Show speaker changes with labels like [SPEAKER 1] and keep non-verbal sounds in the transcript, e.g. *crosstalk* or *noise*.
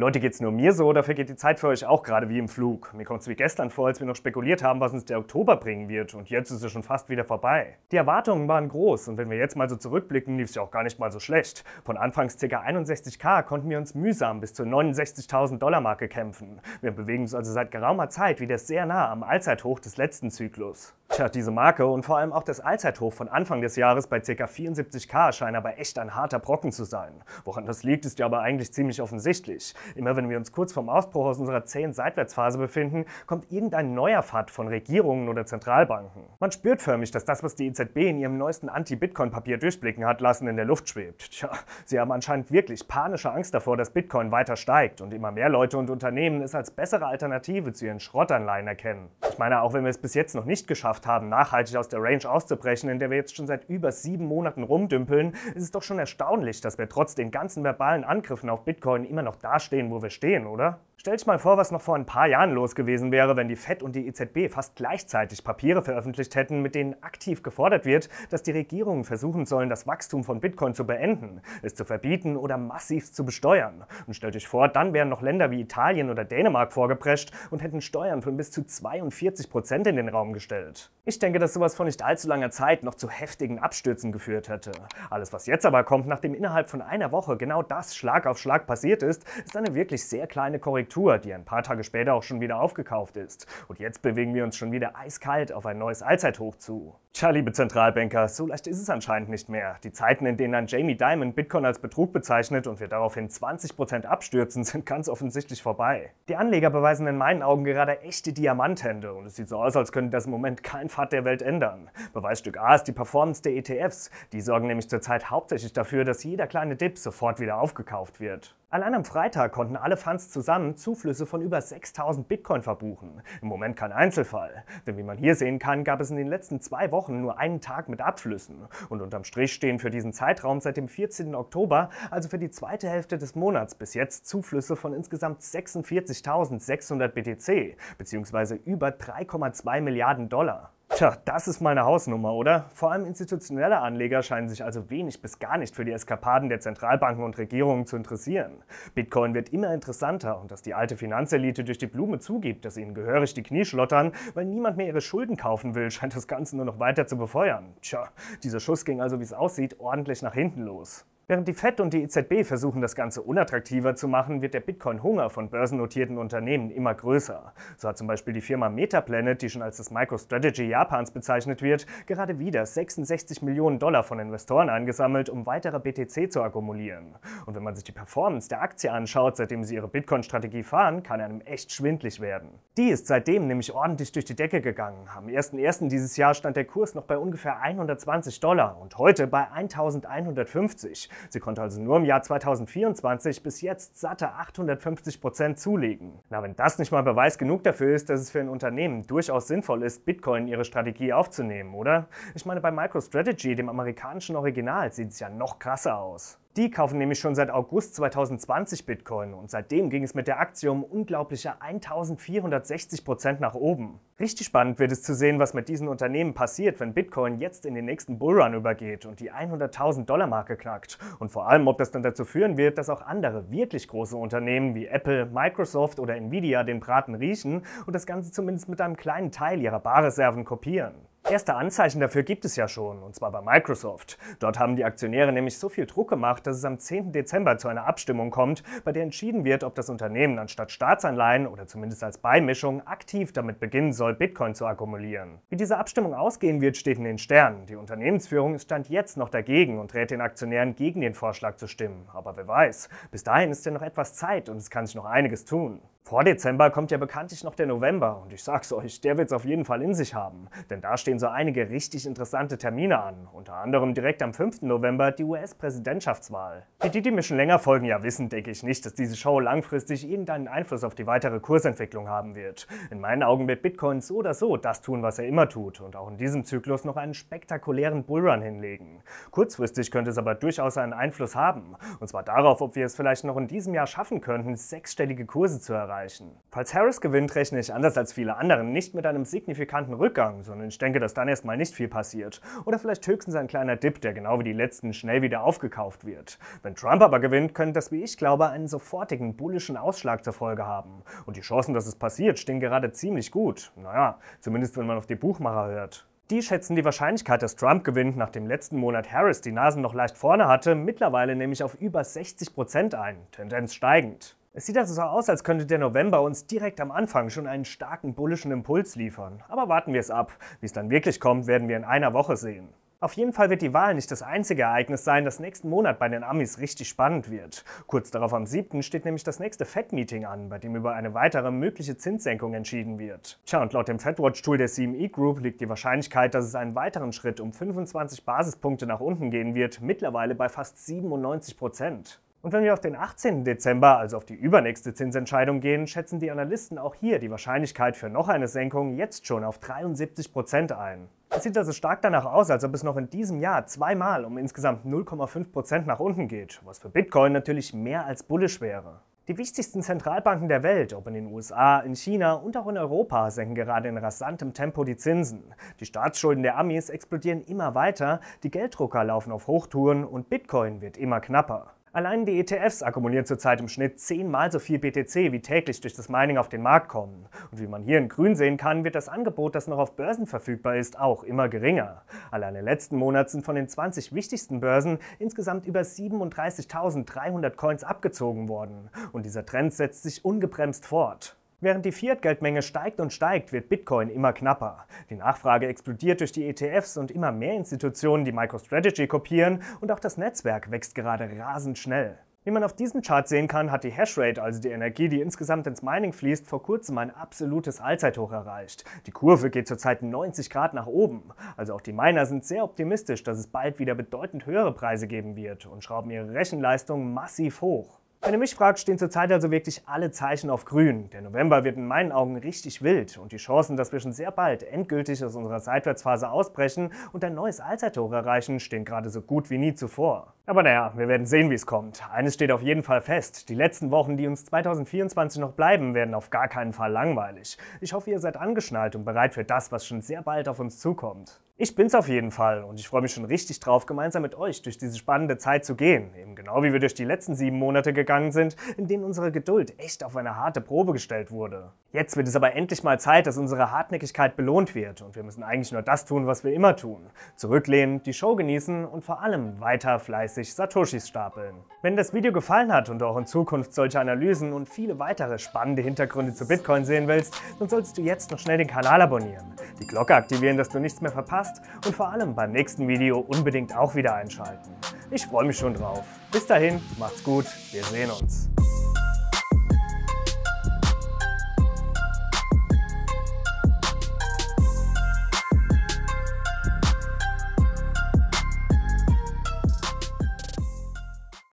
[SPEAKER 1] Leute, geht's nur mir so, dafür geht die Zeit für euch auch gerade wie im Flug. Mir kommt es wie gestern vor, als wir noch spekuliert haben, was uns der Oktober bringen wird und jetzt ist es schon fast wieder vorbei. Die Erwartungen waren groß und wenn wir jetzt mal so zurückblicken, lief es ja auch gar nicht mal so schlecht. Von anfangs ca. 61k konnten wir uns mühsam bis zur 69.000 Dollar Marke kämpfen. Wir bewegen uns also seit geraumer Zeit wieder sehr nah am Allzeithoch des letzten Zyklus. Tja, diese Marke und vor allem auch das Allzeithoch von Anfang des Jahres bei ca. 74k scheinen aber echt ein harter Brocken zu sein. Woran das liegt, ist ja aber eigentlich ziemlich offensichtlich. Immer wenn wir uns kurz vorm Ausbruch aus unserer zähen Seitwärtsphase befinden, kommt irgendein neuer Fad von Regierungen oder Zentralbanken. Man spürt förmlich, dass das, was die EZB in ihrem neuesten Anti-Bitcoin-Papier durchblicken hat lassen, in der Luft schwebt. Tja, sie haben anscheinend wirklich panische Angst davor, dass Bitcoin weiter steigt und immer mehr Leute und Unternehmen es als bessere Alternative zu ihren Schrottanleihen erkennen. Ich meine, auch wenn wir es bis jetzt noch nicht geschafft haben, nachhaltig aus der Range auszubrechen, in der wir jetzt schon seit über sieben Monaten rumdümpeln, ist es doch schon erstaunlich, dass wir trotz den ganzen verbalen Angriffen auf Bitcoin immer noch dastehen, wo wir stehen, oder? Stell dich mal vor, was noch vor ein paar Jahren los gewesen wäre, wenn die FED und die EZB fast gleichzeitig Papiere veröffentlicht hätten, mit denen aktiv gefordert wird, dass die Regierungen versuchen sollen, das Wachstum von Bitcoin zu beenden, es zu verbieten oder massiv zu besteuern. Und stell dich vor, dann wären noch Länder wie Italien oder Dänemark vorgeprescht und hätten Steuern von bis zu 42 Prozent in den Raum gestellt. Ich denke, dass sowas vor nicht allzu langer Zeit noch zu heftigen Abstürzen geführt hätte. Alles, was jetzt aber kommt, nachdem innerhalb von einer Woche genau das Schlag auf Schlag passiert ist, ist eine wirklich sehr kleine Korrektur Korrektur, die ein paar Tage später auch schon wieder aufgekauft ist. Und jetzt bewegen wir uns schon wieder eiskalt auf ein neues Allzeithoch zu. Tja, liebe Zentralbanker, so leicht ist es anscheinend nicht mehr. Die Zeiten, in denen ein Jamie Dimon Bitcoin als Betrug bezeichnet und wir daraufhin 20% abstürzen, *laughs* sind ganz offensichtlich vorbei. Die Anleger beweisen in meinen Augen gerade echte Diamanthände und es sieht so aus, als könnte das im Moment kein Pfad der Welt ändern. Beweisstück A ist die Performance der ETFs. Die sorgen nämlich zurzeit hauptsächlich dafür, dass jeder kleine Dip sofort wieder aufgekauft wird. Allein am Freitag konnten alle Fans zusammen Zuflüsse von über 6000 Bitcoin verbuchen. Im Moment kein Einzelfall, denn wie man hier sehen kann, gab es in den letzten zwei Wochen nur einen Tag mit Abflüssen. Und unterm Strich stehen für diesen Zeitraum seit dem 14. Oktober, also für die zweite Hälfte des Monats bis jetzt, Zuflüsse von insgesamt 46.600 BTC, beziehungsweise über 3,2 Milliarden Dollar. Tja, das ist meine Hausnummer, oder? Vor allem institutionelle Anleger scheinen sich also wenig bis gar nicht für die Eskapaden der Zentralbanken und Regierungen zu interessieren. Bitcoin wird immer interessanter und dass die alte Finanzelite durch die Blume zugibt, dass ihnen gehörig die Knie schlottern, weil niemand mehr ihre Schulden kaufen will, *laughs* scheint das Ganze nur noch weiter zu befeuern. Tja, dieser Schuss ging also, wie es aussieht, ordentlich nach hinten los. Während die Fed und die EZB versuchen, das Ganze unattraktiver zu machen, wird der Bitcoin-Hunger von börsennotierten Unternehmen immer größer. So hat zum Beispiel die Firma Metaplanet, die schon als das MicroStrategy Japans bezeichnet wird, gerade wieder 66 Millionen Dollar von Investoren eingesammelt, um weitere BTC zu akkumulieren. Und wenn man sich die Performance der Aktie anschaut, seitdem sie ihre Bitcoin-Strategie fahren, kann einem echt schwindlig werden. Die ist seitdem nämlich ordentlich durch die Decke gegangen. Am 1.1. dieses Jahr stand der Kurs noch bei ungefähr 120 Dollar und heute bei 1150. Sie konnte also nur im Jahr 2024 bis jetzt satte 850 Prozent zulegen. Na, wenn das nicht mal Beweis genug dafür ist, dass es für ein Unternehmen durchaus sinnvoll ist, Bitcoin in ihre Strategie aufzunehmen, oder? Ich meine, bei MicroStrategy, dem amerikanischen Original, sieht es ja noch krasser aus. Die kaufen nämlich schon seit August 2020 Bitcoin und seitdem ging es mit der Aktie um unglaubliche 1460 Prozent nach oben. Richtig spannend wird es zu sehen, was mit diesen Unternehmen passiert, wenn Bitcoin jetzt in den nächsten Bullrun übergeht und die 100.000 Dollar Marke knackt. Und vor allem, ob das dann dazu führen wird, dass auch andere wirklich große Unternehmen wie Apple, Microsoft oder Nvidia den Braten riechen und das Ganze zumindest mit einem kleinen Teil ihrer Barreserven kopieren. Erste Anzeichen dafür gibt es ja schon, und zwar bei Microsoft. Dort haben die Aktionäre nämlich so viel Druck gemacht, dass es am 10. Dezember zu einer Abstimmung kommt, bei der entschieden wird, ob das Unternehmen anstatt Staatsanleihen oder zumindest als Beimischung aktiv damit beginnen soll, Bitcoin zu akkumulieren. Wie diese Abstimmung ausgehen wird, steht in den Sternen. Die Unternehmensführung stand jetzt noch dagegen und rät den Aktionären, gegen den Vorschlag zu stimmen. Aber wer weiß, bis dahin ist ja noch etwas Zeit und es kann sich noch einiges tun. Vor Dezember kommt ja bekanntlich noch der November und ich sag's euch, der wird's auf jeden Fall in sich haben. Denn da stehen so einige richtig interessante Termine an. Unter anderem direkt am 5. November die US-Präsidentschaftswahl. Die, die, die mir schon länger folgen, ja wissen, denke ich nicht, dass diese Show langfristig irgendeinen Einfluss auf die weitere Kursentwicklung haben wird. In meinen Augen wird Bitcoin so oder so das tun, was er immer tut und auch in diesem Zyklus noch einen spektakulären Bullrun hinlegen. Kurzfristig könnte es aber durchaus einen Einfluss haben. Und zwar darauf, ob wir es vielleicht noch in diesem Jahr schaffen könnten, sechsstellige Kurse zu erreichen erreichen. Falls Harris gewinnt, rechne ich anders als viele anderen nicht mit einem signifikanten Rückgang, sondern ich denke, dass dann erstmal nicht viel passiert. Oder vielleicht höchstens ein kleiner Dip, der genau wie die letzten schnell wieder aufgekauft wird. Wenn Trump aber gewinnt, könnte das, wie ich glaube, einen sofortigen bullischen Ausschlag zur Folge haben. Und die Chancen, dass es passiert, stehen gerade ziemlich gut. Naja, zumindest wenn man auf die Buchmacher hört. Die schätzen die Wahrscheinlichkeit, dass Trump gewinnt, nachdem letzten Monat Harris die Nasen noch leicht vorne hatte, mittlerweile nämlich auf über 60 ein, Tendenz steigend. Es sieht also so aus, als könnte der November uns direkt am Anfang schon einen starken bullischen Impuls liefern. Aber warten wir es ab. Wie es dann wirklich kommt, werden wir in einer Woche sehen. Auf jeden Fall wird die Wahl nicht das einzige Ereignis sein, das nächsten Monat bei den Amis richtig spannend wird. Kurz darauf am 7. steht nämlich das nächste Fed-Meeting an, bei dem über eine weitere mögliche Zinssenkung entschieden wird. Tja, und laut dem FedWatch-Tool der CME Group liegt die Wahrscheinlichkeit, dass es einen weiteren Schritt um 25 Basispunkte nach unten gehen wird, mittlerweile bei fast 97 Prozent. Und wenn wir auf den 18. Dezember, also auf die übernächste Zinsentscheidung gehen, schätzen die Analysten auch hier die Wahrscheinlichkeit für noch eine Senkung jetzt schon auf 73 Prozent ein. Es sieht also stark danach aus, als ob es noch in diesem Jahr zweimal um insgesamt 0,5 Prozent nach unten geht, was für Bitcoin natürlich mehr als bullisch wäre. Die wichtigsten Zentralbanken der Welt, ob in den USA, in China und auch in Europa, senken gerade in rasantem Tempo die Zinsen. Die Staatsschulden der Amis explodieren immer weiter, die Gelddrucker laufen auf Hochtouren und Bitcoin wird immer knapper. Allein die ETFs akkumulieren zurzeit im Schnitt zehnmal so viel BTC, wie täglich durch das Mining auf den Markt kommen. Und wie man hier in Grün sehen kann, wird das Angebot, das noch auf Börsen verfügbar ist, auch immer geringer. Allein im letzten Monat sind von den 20 wichtigsten Börsen insgesamt über 37.300 Coins abgezogen worden. Und dieser Trend setzt sich ungebremst fort. Während die Fiat-Geldmenge steigt und steigt, wird Bitcoin immer knapper. Die Nachfrage explodiert durch die ETFs und immer mehr Institutionen, die MicroStrategy kopieren, und auch das Netzwerk wächst gerade rasend schnell. Wie man auf diesem Chart sehen kann, hat die Hashrate, also die Energie, die insgesamt ins Mining fließt, vor kurzem ein absolutes Allzeithoch erreicht. Die Kurve geht zurzeit 90 Grad nach oben. Also auch die Miner sind sehr optimistisch, dass es bald wieder bedeutend höhere Preise geben wird und schrauben ihre Rechenleistung massiv hoch. Wenn ihr mich fragt, stehen zurzeit also wirklich alle Zeichen auf grün. Der November wird in meinen Augen richtig wild und die Chancen, dass wir schon sehr bald endgültig aus unserer Seitwärtsphase ausbrechen und ein neues Allzeithoch erreichen, stehen gerade so gut wie nie zuvor. Aber naja, wir werden sehen, wie es kommt. Eines steht auf jeden Fall fest. Die letzten Wochen, die uns 2024 noch bleiben, werden auf gar keinen Fall langweilig. Ich hoffe, ihr seid angeschnallt und bereit für das, was schon sehr bald auf uns zukommt. Ich bin's auf jeden Fall und ich freue mich schon richtig drauf, gemeinsam mit euch durch diese spannende Zeit zu gehen. Im Genau wie wir durch die letzten sieben Monate gegangen sind, in denen unsere Geduld echt auf eine harte Probe gestellt wurde. Jetzt wird es aber endlich mal Zeit, dass unsere Hartnäckigkeit belohnt wird und wir müssen eigentlich nur das tun, was wir immer tun. Zurücklehnen, die Show genießen und vor allem weiter fleißig Satoshis stapeln. Wenn das Video gefallen hat und du auch in Zukunft solche Analysen und viele weitere spannende Hintergründe zu Bitcoin sehen willst, dann solltest du jetzt noch schnell den Kanal abonnieren, die Glocke aktivieren, dass du nichts mehr verpasst und vor allem beim nächsten Video unbedingt auch wieder einschalten. Ich freue mich schon drauf. Bis dahin, macht's gut, wir sehen uns.